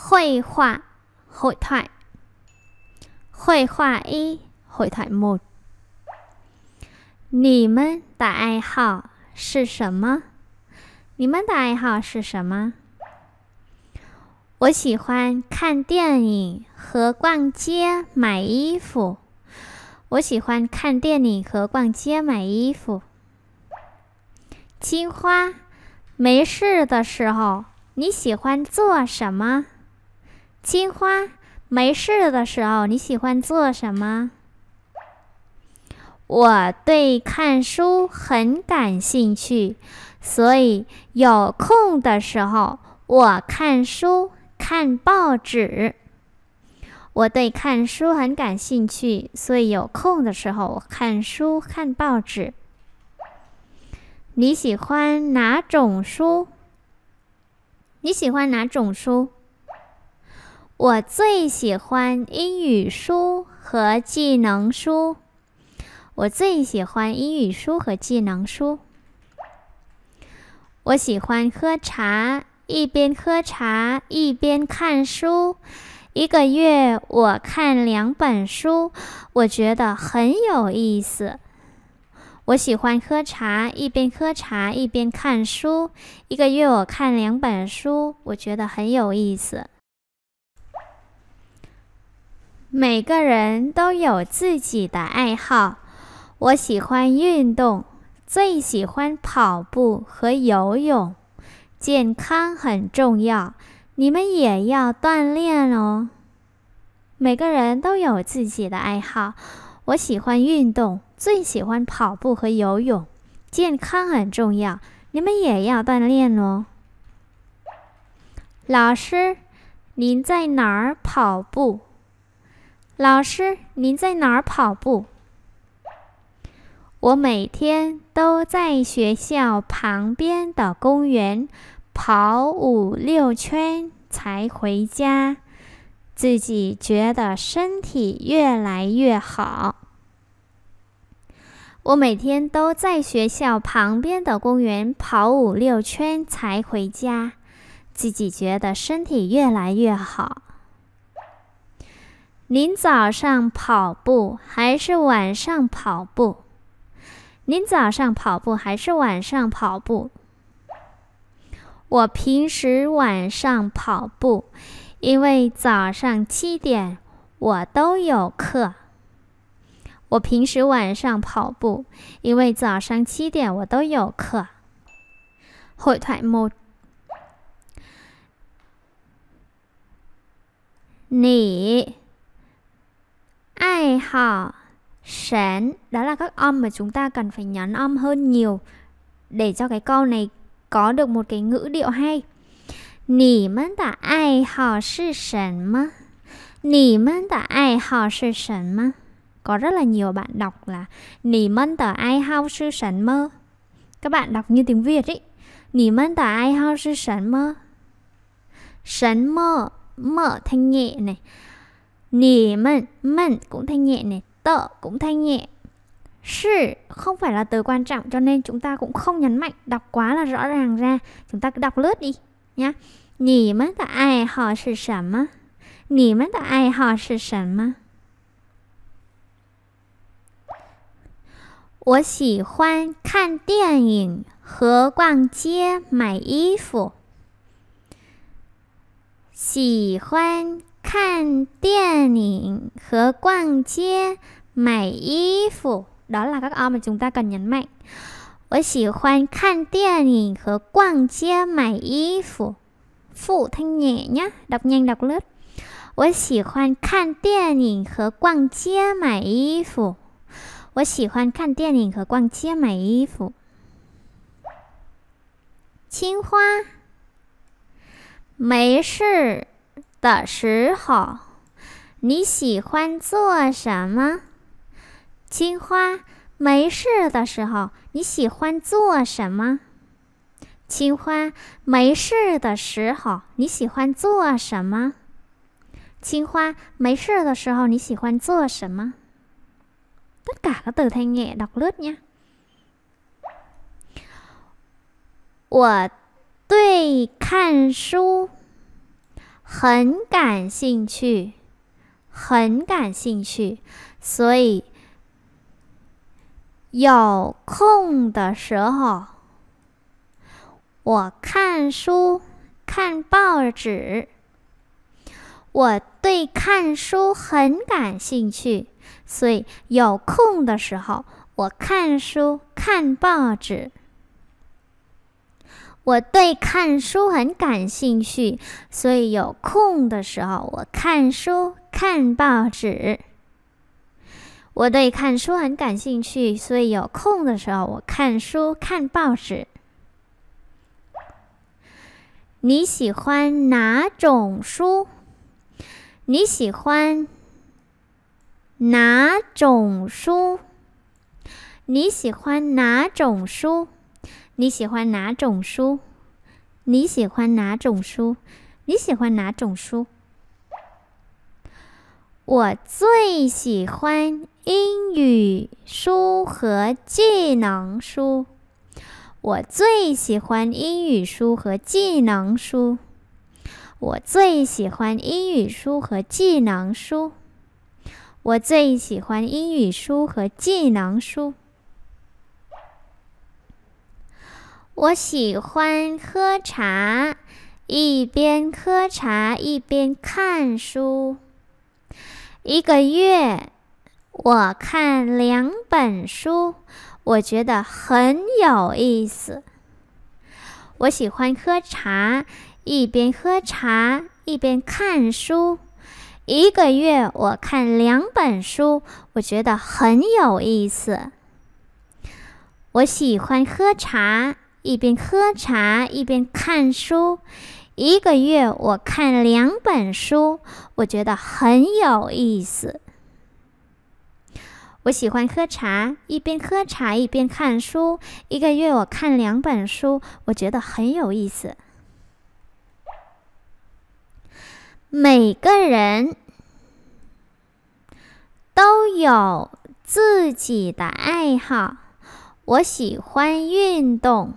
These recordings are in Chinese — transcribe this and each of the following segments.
绘画，绘画绘画一，绘画木。你们的爱好是什么？你们的爱好是什么？我喜欢看电影和逛街买衣服。我喜欢看电影和逛街买衣服。金花，没事的时候你喜欢做什么？金花，没事的时候你喜欢做什么？我对看书很感兴趣，所以有空的时候我看书看报纸。我对看书很感兴趣，所以有空的时候我看书看报纸。你喜欢哪种书？你喜欢哪种书？我最喜欢英语书和技能书。我最喜欢英语书和技能书。我喜欢喝茶，一边喝茶一边看书。一个月我看两本书，我觉得很有意思。我喜欢喝茶，一边喝茶一边看书。一个月我看两本书，我觉得很有意思。每个人都有自己的爱好。我喜欢运动，最喜欢跑步和游泳。健康很重要，你们也要锻炼哦。每个人都有自己的爱好。我喜欢运动，最喜欢跑步和游泳。健康很重要，你们也要锻炼哦。老师，您在哪儿跑步？老师，您在哪儿跑步？我每天都在学校旁边的公园跑五六圈才回家，自己觉得身体越来越好。我每天都在学校旁边的公园跑五六圈才回家，自己觉得身体越来越好。您早上跑步还是晚上跑步？您早上跑步还是晚上跑步？我平时晚上跑步，因为早上七点我都有课。我平时晚上跑步，因为早上七点我都有课。后台模你。hò sán đó là các âm mà chúng ta cần phải nhấn âm hơn nhiều để cho cái câu này có được một cái ngữ điệu hay. Nì mân tả ai hò sư sẵn mà Nì mân tả ai hò sư sẵn mà Có rất là nhiều bạn đọc là Nì mân tả ai hao sư sẵn mơ Các bạn đọc như tiếng Việt ý Nì mân tả ai hao sư sẵn mơ Sẵn mơ Mở thanh nhẹ này Nì mận, mận cũng thanh nhẹ này, tợ cũng thanh nhẹ. Sự không phải là từ quan trọng cho nên chúng ta cũng không nhấn mạnh đọc quá là rõ ràng ra. Chúng ta cứ đọc lướt đi nhá. Nì mận ta ai họ sự sẵn á, Nì mận ta ai họ sự sẵn mà. 我喜欢看电影和逛街买衣服。喜欢看电影和逛街买衣服 đó là các âm mà chúng ta cần nhấn mạnh. 我喜欢看电影和逛街买衣服。phụ thanh nhẹ nhá, đọc nhanh đọc lướt. 我喜欢看电影和逛街买衣服。我喜欢看电影和逛街买衣服。青花，没事。的时候，你喜欢做什么？青花，没事的时候你喜欢做什么？青花，没事的时候你喜欢做什么？青花，没事的时候你喜欢做什么？tất cả các từ t h a n h n i ệ đọc lướt n h a 我对看书。很感兴趣，很感兴趣，所以有空的时候，我看书、看报纸。我对看书很感兴趣，所以有空的时候，我看书、看报纸。我对看书很感兴趣，所以有空的时候我看书看报纸。我对看书很感兴趣，所以有空的时候我看书看报纸。你喜欢哪种书？你喜欢哪种书？你喜欢哪种书？你喜欢哪种书？你喜欢哪种书？你喜欢哪种书？我最喜欢英语书和技能书。我最喜欢英语书和技能书。我最喜欢英语书和技能书。我最喜欢英语书和技能书。我喜欢喝茶，一边喝茶一边看书。一个月我看两本书，我觉得很有意思。我喜欢喝茶，一边喝茶一边看书。一个月我看两本书，我觉得很有意思。我喜欢喝茶。一边喝茶一边看书，一个月我看两本书，我觉得很有意思。我喜欢喝茶，一边喝茶一边看书，一个月我看两本书，我觉得很有意思。每个人都有自己的爱好，我喜欢运动。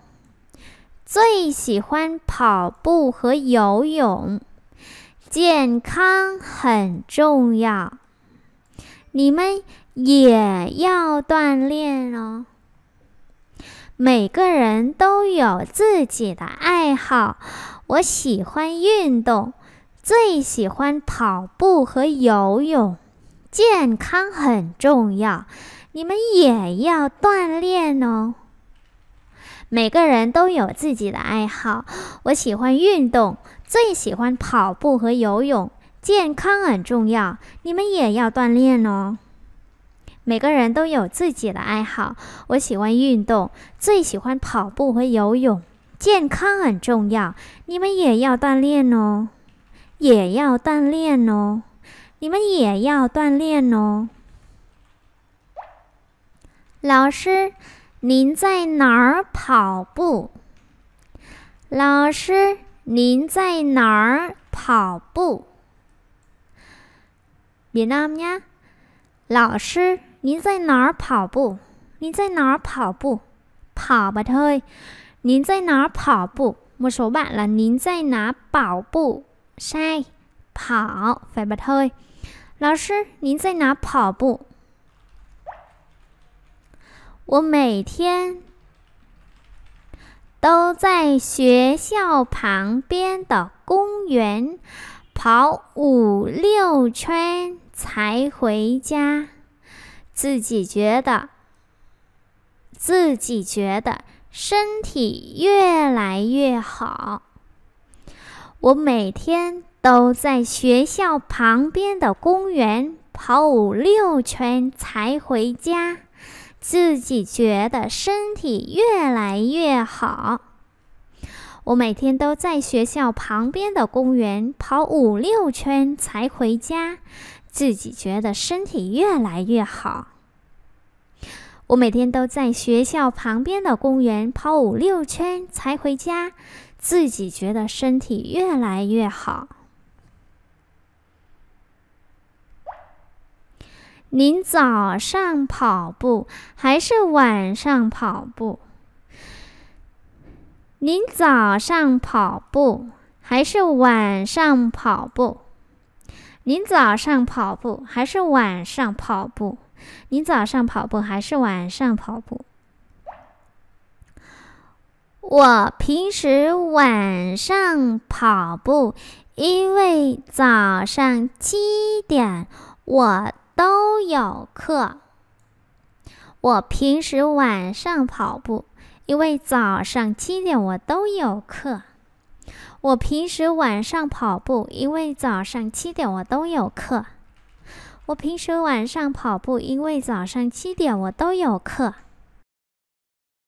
最喜欢跑步和游泳，健康很重要。你们也要锻炼哦。每个人都有自己的爱好，我喜欢运动，最喜欢跑步和游泳，健康很重要，你们也要锻炼哦。每个人都有自己的爱好，我喜欢运动，最喜欢跑步和游泳。健康很重要，你们也要锻炼哦。每个人都有自己的爱好，我喜欢运动，最喜欢跑步和游泳。健康很重要，你们也要锻炼哦，也要锻炼哦，你们也要锻炼哦。老师。您在哪儿跑步？老师，您在哪儿跑步？那么语，老师，您在哪儿跑步？您在哪儿跑步？跑吧，ậ t 您在哪儿跑步？m 说晚了，您在哪儿跑步？晒跑，肥吧，ả 老师，您在哪儿跑步？我每天都在学校旁边的公园跑五六圈才回家，自己觉得自己觉得身体越来越好。我每天都在学校旁边的公园跑五六圈才回家。自己觉得身体越来越好，我每天都在学校旁边的公园跑五六圈才回家，自己觉得身体越来越好。我每天都在学校旁边的公园跑五六圈才回家，自己觉得身体越来越好。您早上跑步还是晚上跑步？您早上跑步还是晚上跑步？您早上跑步还是晚上跑步？您早上跑步还是晚上跑步？我平时晚上跑步，因为早上七点我。都有课。我平时晚上跑步，因为早上七点我都有课。我平时晚上跑步，因为早上七点我都有课。我平时晚上跑步，因为早上七点我都有课。